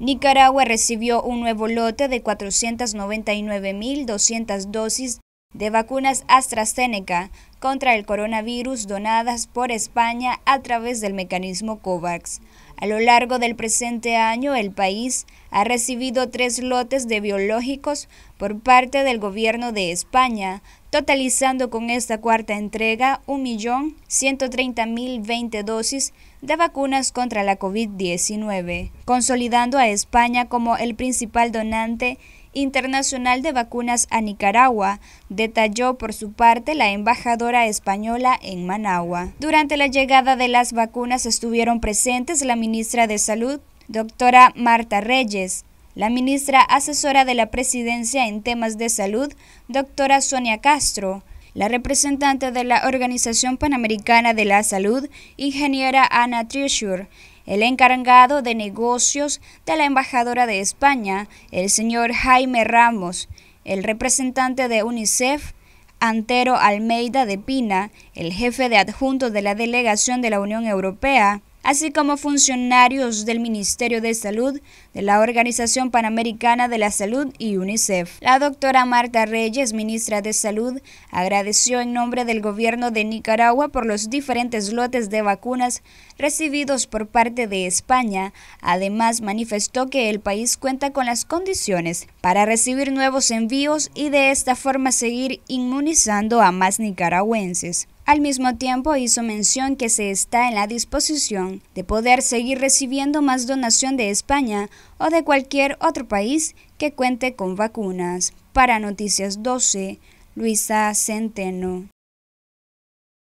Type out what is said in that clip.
Nicaragua recibió un nuevo lote de 499.200 dosis de vacunas AstraZeneca contra el coronavirus donadas por España a través del mecanismo COVAX. A lo largo del presente año, el país ha recibido tres lotes de biológicos por parte del gobierno de España totalizando con esta cuarta entrega 1.130.020 dosis de vacunas contra la COVID-19, consolidando a España como el principal donante internacional de vacunas a Nicaragua, detalló por su parte la embajadora española en Managua. Durante la llegada de las vacunas estuvieron presentes la ministra de Salud, doctora Marta Reyes, la ministra asesora de la Presidencia en temas de salud, doctora Sonia Castro, la representante de la Organización Panamericana de la Salud, ingeniera Ana Trichur, el encargado de negocios de la embajadora de España, el señor Jaime Ramos, el representante de UNICEF, Antero Almeida de Pina, el jefe de adjunto de la delegación de la Unión Europea, así como funcionarios del Ministerio de Salud, de la Organización Panamericana de la Salud y UNICEF. La doctora Marta Reyes, ministra de Salud, agradeció en nombre del gobierno de Nicaragua por los diferentes lotes de vacunas recibidos por parte de España. Además, manifestó que el país cuenta con las condiciones para recibir nuevos envíos y de esta forma seguir inmunizando a más nicaragüenses. Al mismo tiempo hizo mención que se está en la disposición de poder seguir recibiendo más donación de España o de cualquier otro país que cuente con vacunas. Para Noticias 12, Luisa Centeno.